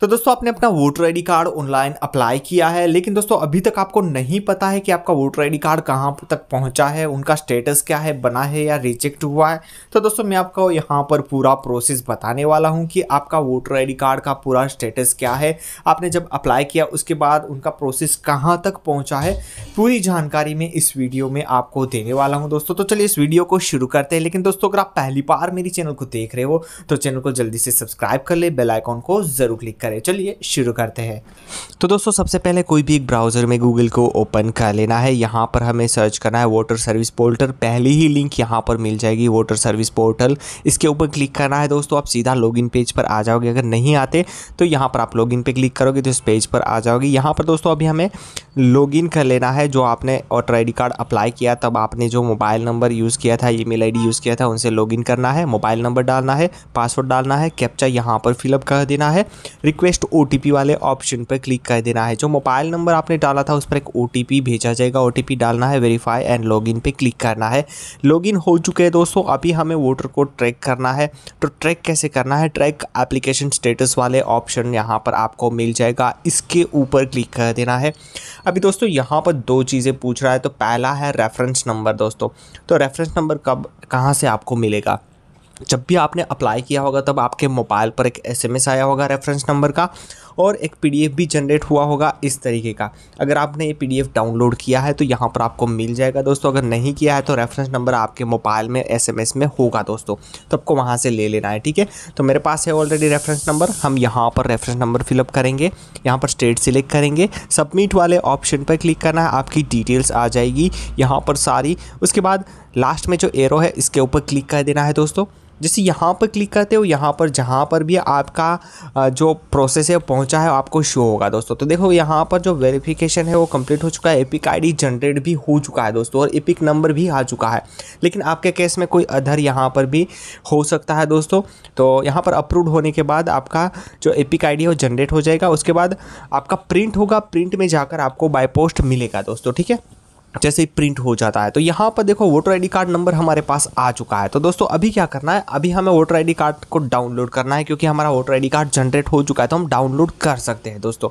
तो दोस्तों आपने अपना voter ID card online apply किया है लेकिन दोस्तों अभी तक आपको नहीं पता है कि आपका वोटर आईडी कार्ड कहाँ तक पहुँचा है उनका स्टेटस क्या है बना है या रिजेक्ट हुआ है तो दोस्तों मैं आपको यहाँ पर पूरा प्रोसेस बताने वाला हूँ कि आपका वोटर आईडी कार्ड का पूरा स्टेटस क्या है आपने जब अप्लाई किया उसके बाद उनका प्रोसेस कहाँ तक पहुँचा है पूरी जानकारी मैं इस वीडियो में आपको देने वाला हूँ दोस्तों तो चलिए इस वीडियो को शुरू करते हैं लेकिन दोस्तों अगर आप पहली बार मेरी चैनल को देख रहे हो तो चैनल को जल्दी से सब्सक्राइब कर ले बेलाइकॉन को ज़रूर क्लिक करें चलिए शुरू करते हैं तो दोस्तों सबसे पहले कोई भी एक ब्राउज़र में गूगल को ओपन कर लेना है यहाँ पर हमें सर्च करना है वोटर सर्विस पोर्टल पहली ही लिंक यहाँ पर मिल जाएगी वोटर सर्विस पोर्टल इसके ऊपर क्लिक करना है दोस्तों आप सीधा लॉग पेज पर आ जाओगे अगर नहीं आते तो यहाँ पर आप लॉग इन क्लिक करोगे तो इस पेज पर आ जाओगे यहाँ पर दोस्तों अभी हमें लॉग कर लेना है जो आपने वोटर आई कार्ड अप्लाई किया तब आपने जो मोबाइल नंबर यूज़ किया था ई मेल यूज़ किया था उनसे लॉग करना है मोबाइल नंबर डालना है पासवर्ड डालना है कैप्चा यहाँ पर फिलअप कर देना है रिक्वेस्ट ओ वाले ऑप्शन पर क्लिक कर देना है जो मोबाइल नंबर आपने डाला था उस पर एक ओ भेजा जाएगा ओ डालना है वेरीफाई एंड लॉगिन पे क्लिक करना है लॉगिन हो चुके हैं दोस्तों अभी हमें वोटर को ट्रैक करना है तो ट्रैक कैसे करना है ट्रैक एप्लीकेशन स्टेटस वाले ऑप्शन यहाँ पर आपको मिल जाएगा इसके ऊपर क्लिक कर देना है अभी दोस्तों यहाँ पर दो चीज़ें पूछ रहा है तो पहला है रेफरेंस नंबर दोस्तों तो रेफरेंस नंबर कब कहाँ से आपको मिलेगा जब भी आपने अप्लाई किया होगा तब आपके मोबाइल पर एक एस आया होगा रेफरेंस नंबर का और एक पीडीएफ भी जनरेट हुआ होगा इस तरीके का अगर आपने ये पीडीएफ डाउनलोड किया है तो यहाँ पर आपको मिल जाएगा दोस्तों अगर नहीं किया है तो रेफरेंस नंबर आपके मोबाइल में एसएमएस में होगा दोस्तों तो आपको वहाँ से ले लेना है ठीक है तो मेरे पास है ऑलरेडी रेफरेंस नंबर हम यहाँ पर रेफरेंस नंबर फिलअप करेंगे यहाँ पर स्टेट सिलेक्ट करेंगे सबमिट वाले ऑप्शन पर क्लिक करना है आपकी डिटेल्स आ जाएगी यहाँ पर सारी उसके बाद लास्ट में जो एरो है इसके ऊपर क्लिक कर देना है दोस्तों जैसे यहाँ पर क्लिक करते हो यहाँ पर जहाँ पर भी आपका जो प्रोसेस है पहुँचा है आपको शो होगा दोस्तों तो देखो यहाँ पर जो वेरिफिकेशन है वो कंप्लीट हो चुका है एपिक आईडी जनरेट भी हो चुका है दोस्तों और एपिक नंबर भी आ चुका है लेकिन आपके केस में कोई अधर यहाँ पर भी हो सकता है दोस्तों तो यहाँ पर अप्रूव होने के बाद आपका जो एपिक आई है वो जनरेट हो जाएगा उसके बाद आपका प्रिंट होगा प्रिंट में जाकर आपको बाई पोस्ट मिलेगा दोस्तों ठीक है जैसे ही प्रिंट हो जाता है तो यहाँ पर देखो वोटर आई कार्ड नंबर हमारे पास आ चुका है तो दोस्तों अभी क्या करना है अभी हमें वोटर आई कार्ड को डाउनलोड करना है क्योंकि हमारा वोटर आई कार्ड जनरेट हो चुका है तो हम डाउनलोड कर सकते हैं दोस्तों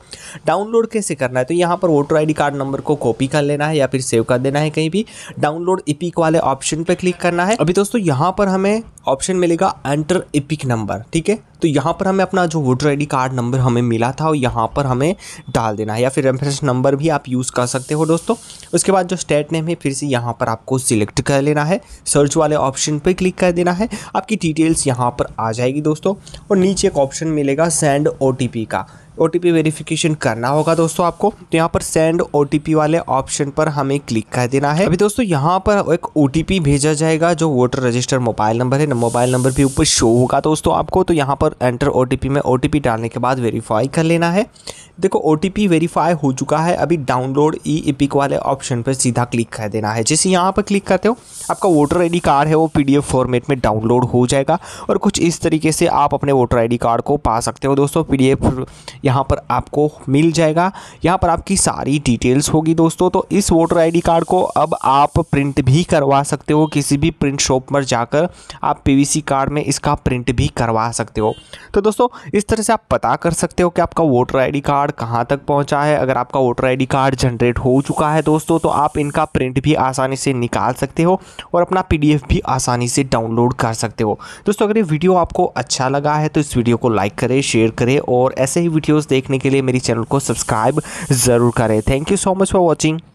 डाउनलोड कैसे करना है तो यहाँ पर वोटर आई कार्ड नंबर को कॉपी कर लेना है या फिर सेव कर देना है कहीं भी डाउनलोड इपिक वाले ऑप्शन पर क्लिक करना है अभी दोस्तों यहाँ पर हमें ऑप्शन मिलेगा एंटर इपिक नंबर ठीक है तो यहाँ पर हमें अपना जो वोटर आई कार्ड नंबर हमें मिला था और यहाँ पर हमें डाल देना है या फिर रेफरेंस नंबर भी आप यूज़ कर सकते हो दोस्तों उसके बाद जो स्टेट नेम है फिर से यहाँ पर आपको सिलेक्ट कर लेना है सर्च वाले ऑप्शन पर क्लिक कर देना है आपकी डिटेल्स यहाँ पर आ जाएगी दोस्तों और नीचे एक ऑप्शन मिलेगा सेंड ओ का ओ टी वेरिफिकेशन करना होगा दोस्तों आपको तो यहाँ पर सेंड ओ वाले ऑप्शन पर हमें क्लिक कर देना है अभी दोस्तों यहाँ पर एक ओ भेजा जाएगा जो वोटर रजिस्टर मोबाइल नंबर है मोबाइल नंबर भी ऊपर शो होगा दोस्तों आपको तो यहाँ पर एंटर ओ में ओ डालने के बाद वेरीफाई कर लेना है देखो ओ वेरीफाई हो चुका है अभी डाउनलोड ई इपिक वाले ऑप्शन पर सीधा क्लिक कर देना है जैसे यहाँ पर क्लिक करते हो आपका वोटर आई कार्ड है वो पी फॉर्मेट में डाउनलोड हो जाएगा और कुछ इस तरीके से आप अपने वोटर आई कार्ड को पा सकते हो दोस्तों पी यहाँ पर आपको मिल जाएगा यहाँ पर आपकी सारी डिटेल्स होगी दोस्तों तो इस वोटर आईडी कार्ड को अब आप प्रिंट भी करवा सकते हो किसी भी प्रिंट शॉप पर जाकर आप पीवीसी कार्ड में इसका प्रिंट भी करवा सकते हो तो दोस्तों इस तरह से आप पता कर सकते हो कि आपका वोटर आईडी कार्ड कहाँ तक पहुँचा है अगर आपका वोटर आई कार्ड जनरेट हो चुका है दोस्तों तो आप इनका प्रिंट भी आसानी से निकाल सकते हो और अपना पी भी आसानी से डाउनलोड कर सकते हो दोस्तों अगर ये वीडियो आपको अच्छा लगा है तो इस वीडियो को लाइक करें शेयर करें और ऐसे ही वीडियो वीडियोज़ देखने के लिए मेरी चैनल को सब्सक्राइब ज़रूर करें thank you so much for watching